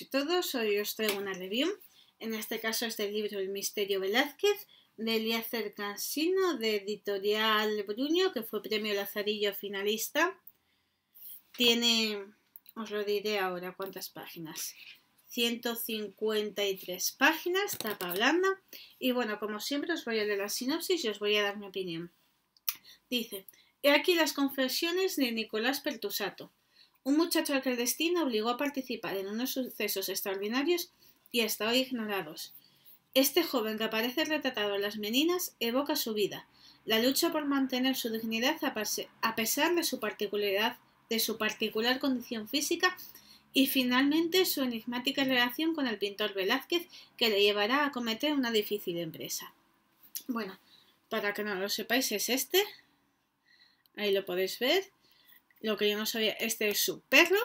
y todos, hoy os traigo una review, en este caso es del libro El misterio Velázquez, de Eliezer Cansino, de Editorial Bruño, que fue premio Lazarillo finalista. Tiene, os lo diré ahora, cuántas páginas. 153 páginas, tapa blanda. Y bueno, como siempre os voy a leer la sinopsis y os voy a dar mi opinión. Dice, he aquí las confesiones de Nicolás Pertusato, un muchacho al que el destino obligó a participar en unos sucesos extraordinarios y hasta hoy ignorados. Este joven que aparece retratado en las meninas evoca su vida, la lucha por mantener su dignidad a pesar de su particularidad, de su particular condición física y finalmente su enigmática relación con el pintor Velázquez que le llevará a cometer una difícil empresa. Bueno, para que no lo sepáis es este, ahí lo podéis ver, lo que yo no sabía, este es su perro.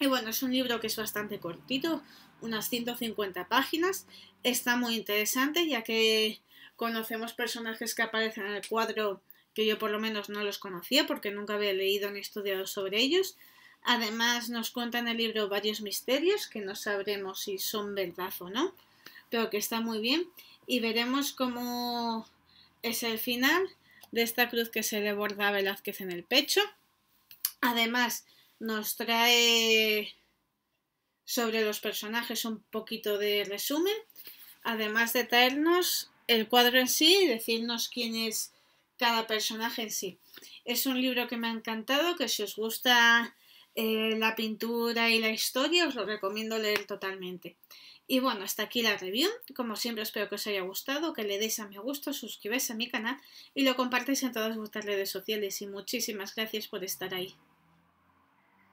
Y bueno, es un libro que es bastante cortito, unas 150 páginas. Está muy interesante ya que conocemos personajes que aparecen en el cuadro que yo por lo menos no los conocía porque nunca había leído ni estudiado sobre ellos. Además nos cuenta en el libro varios misterios que no sabremos si son verdad o no, pero que está muy bien y veremos cómo es el final de esta cruz que se le borda Velázquez en el pecho. Además, nos trae sobre los personajes un poquito de resumen, además de traernos el cuadro en sí y decirnos quién es cada personaje en sí. Es un libro que me ha encantado, que si os gusta eh, la pintura y la historia, os lo recomiendo leer totalmente. Y bueno, hasta aquí la review. Como siempre, espero que os haya gustado, que le deis a me gusta, suscribáis a mi canal y lo compartáis en todas vuestras redes sociales. Y muchísimas gracias por estar ahí.